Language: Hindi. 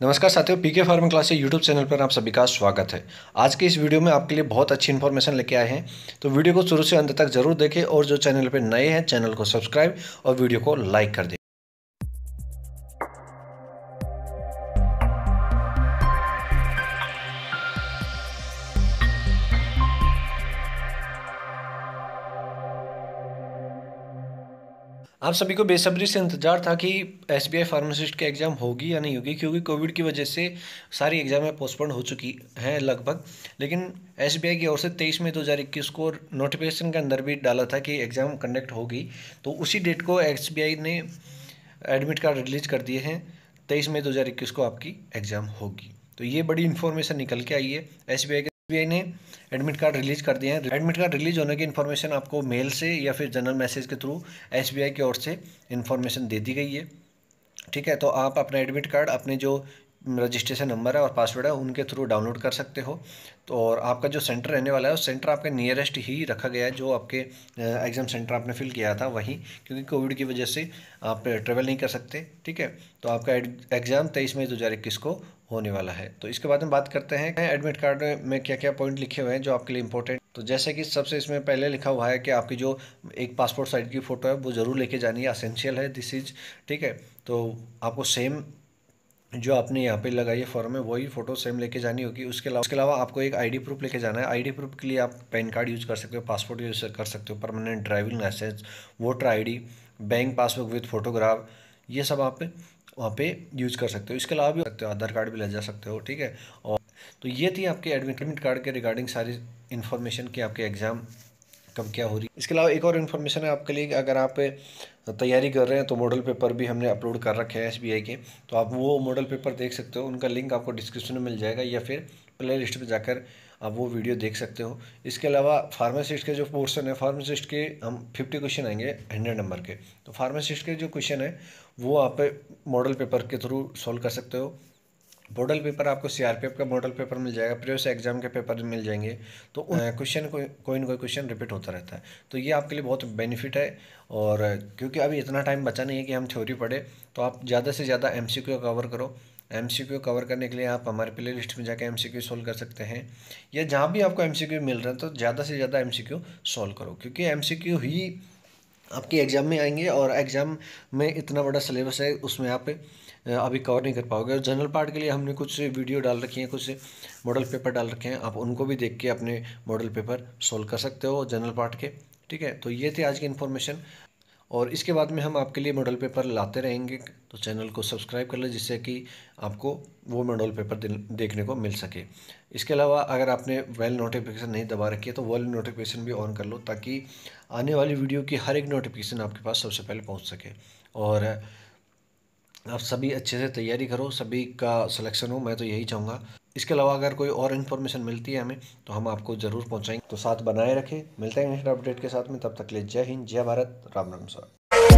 नमस्कार साथियों पीके फार्मिंग क्लास के यूट्यूब चैनल पर आप सभी का स्वागत है आज के इस वीडियो में आपके लिए बहुत अच्छी इन्फॉर्मेशन लेके आए हैं तो वीडियो को शुरू से अंत तक जरूर देखें और जो चैनल पर नए हैं चैनल को सब्सक्राइब और वीडियो को लाइक कर दें आप सभी को बेसब्री से इंतजार था कि एस बी आई फार्मासिस्ट के एग्ज़ाम होगी या नहीं होगी क्योंकि कोविड की वजह से सारी एग्ज़ामें पोस्टपोन हो चुकी हैं लगभग लेकिन एस बी आई की ओर से तेईस मई दो हज़ार इक्कीस को नोटिफिकेशन के अंदर भी डाला था कि एग्ज़ाम कंडक्ट होगी तो उसी डेट को एस बी आई ने एडमिट कार्ड रिलीज कर दिए हैं तेईस मई दो हज़ार इक्कीस को आपकी एग्ज़ाम होगी तो ये बड़ी इन्फॉर्मेशन निकल के आई है एस बी आई एसबीआई ने एडमिट कार्ड रिलीज कर दिया है एडमिट कार्ड रिलीज होने की इन्फॉर्मेशन आपको मेल से या फिर जनरल मैसेज के थ्रू एसबीआई की ओर से इन्फॉर्मेशन दे दी गई है ठीक है तो आप अपना एडमिट कार्ड अपने जो रजिस्ट्रेशन नंबर है और पासवर्ड है उनके थ्रू डाउनलोड कर सकते हो तो और आपका जो सेंटर रहने वाला है उस सेंटर आपके नियरेस्ट ही रखा गया है जो आपके एग्ज़ाम सेंटर आपने फिल किया था वहीं क्योंकि कोविड की वजह से आप ट्रेवल नहीं कर सकते ठीक है तो आपका एग्ज़ाम तेईस मई दो हज़ार इक्कीस को होने वाला है तो इसके बाद में बात करते हैं एडमिट कार्ड में क्या क्या पॉइंट लिखे हुए हैं जो आपके लिए इंपॉर्टेंट तो जैसे कि सबसे इसमें पहले लिखा हुआ है कि आपकी जो एक पासपोर्ट साइज की फ़ोटो है वो ज़रूर लेके जानी है असेंशियल है दिस इज ठीक है तो आपको सेम जो आपने यहाँ पे लगाई है फॉर्म में वही फोटो सेम लेके जानी होगी उसके अलावा उसके अलावा आपको एक आईडी प्रूफ लेके जाना है आईडी प्रूफ के लिए आप पैन कार्ड यूज़ कर सकते हो पासपोर्ट यूज़ कर सकते हो permanent driving licence voter ID bank passbook with photograph ये सब आप वहाँ पे यूज कर सकते हो इसके अलावा भी सकते हो आधार कार्ड भी ले जा सकते हो ठीक है और तो ये थी आपके एडमिट कार्ड के रिगार्डिंग सारी इन्फॉर्मेशन कि आपके एग्ज़ाम कब क्या हो रही है इसके अलावा एक और इन्फॉर्मेशन है आपके लिए कि अगर आप तैयारी कर रहे हैं तो मॉडल पेपर भी हमने अपलोड कर रखे हैं एस के तो आप वो मॉडल पेपर देख सकते हो उनका लिंक आपको डिस्क्रिप्शन में मिल जाएगा या फिर प्ले लिस्ट पर जाकर आप वो वीडियो देख सकते हो इसके अलावा फार्मासिस्ट के जो पोर्सन है फार्मासिस्ट के हम फिफ्टी क्वेश्चन आएंगे हंड्रेड नंबर के तो फार्मासिस्ट के जो क्वेश्चन है वो आप मॉडल पेपर के थ्रू सॉल्व कर सकते हो मॉडल पेपर आपको सीआरपीएफ का मॉडल पेपर मिल जाएगा प्रीवियस एग्जाम के पेपर मिल जाएंगे तो क्वेश्चन हाँ। को कोई ना कोई क्वेश्चन रिपीट होता रहता है तो ये आपके लिए बहुत बेनिफिट है और क्योंकि अभी इतना टाइम बचा नहीं है कि हम थ्योरी पढ़े तो आप ज़्यादा से ज़्यादा एम कवर करो एम कवर करने के लिए आप हमारे प्ले लिस्ट में जाकर एम सी सोल्व कर सकते हैं या जहाँ भी आपको एम मिल रहा है तो ज़्यादा से ज़्यादा एम सोल्व करो क्योंकि एम ही आपके एग्ज़ाम में आएंगे और एग्ज़ाम में इतना बड़ा सिलेबस है उसमें आप अभी कवर नहीं कर पाओगे और जनरल पार्ट के लिए हमने कुछ वीडियो डाल रखी हैं कुछ मॉडल पेपर डाल रखे हैं आप उनको भी देख के अपने मॉडल पेपर सोल्व कर सकते हो जनरल पार्ट के ठीक है तो ये थे आज की इन्फॉर्मेशन और इसके बाद में हम आपके लिए मॉडल पेपर लाते रहेंगे तो चैनल को सब्सक्राइब कर लें जिससे कि आपको वो मॉडल पेपर देखने को मिल सके इसके अलावा अगर आपने वेल नोटिफिकेशन नहीं दबा रखी है तो वेल नोटिफिकेशन भी ऑन कर लो ताकि आने वाली वीडियो की हर एक नोटिफिकेशन आपके पास सबसे पहले पहुँच सके और आप सभी अच्छे से तैयारी करो सभी का सलेक्शन हो मैं तो यही चाहूँगा इसके अलावा अगर कोई और इन्फॉर्मेशन मिलती है हमें तो हम आपको ज़रूर पहुंचाएंगे तो साथ बनाए रखें मिलते हैं नेक्स्ट अपडेट के साथ में तब तक ले जय हिंद जय भारत राम राम सर